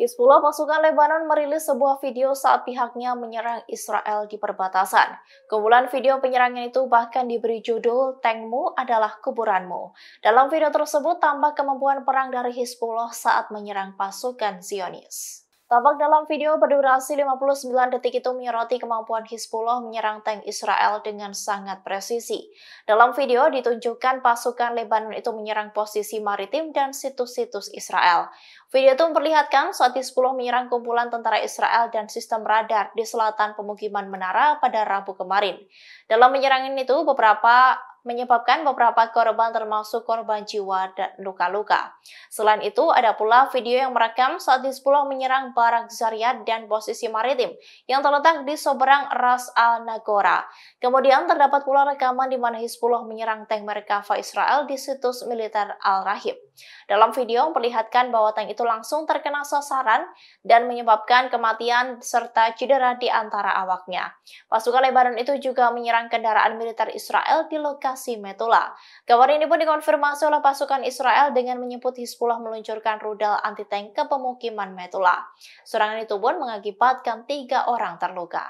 Hizbullah pasukan Lebanon merilis sebuah video saat pihaknya menyerang Israel di perbatasan. Kebulan video penyerangan itu bahkan diberi judul Tankmu adalah kuburanmu. Dalam video tersebut tampak kemampuan perang dari Hizbullah saat menyerang pasukan Zionis. Tampak dalam video berdurasi 59 detik itu menyoroti kemampuan Hizbullah menyerang tank Israel dengan sangat presisi. Dalam video ditunjukkan pasukan Lebanon itu menyerang posisi maritim dan situs-situs Israel. Video itu memperlihatkan saat 10 menyerang kumpulan tentara Israel dan sistem radar di selatan pemukiman Menara pada Rabu kemarin. Dalam penyerangan itu, beberapa menyebabkan beberapa korban termasuk korban jiwa dan luka-luka. Selain itu, ada pula video yang merekam saat Hizbullah menyerang Barak Zaryat dan posisi maritim yang terletak di seberang Ras Al Nagora. Kemudian terdapat pula rekaman di mana Hizbullah menyerang tank Merkava Israel di situs militer Al Rahib. Dalam video memperlihatkan bahwa tank itu itu langsung terkena sasaran dan menyebabkan kematian serta cedera di antara awaknya. Pasukan Lebanon itu juga menyerang kendaraan militer Israel di lokasi Metula. Kabar ini pun dikonfirmasi oleh pasukan Israel dengan menyebut Hizbullah meluncurkan rudal anti-tank ke pemukiman Metula. Serangan itu pun mengakibatkan tiga orang terluka.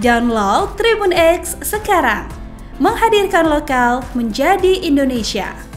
Download Tribun X sekarang, menghadirkan lokal menjadi Indonesia.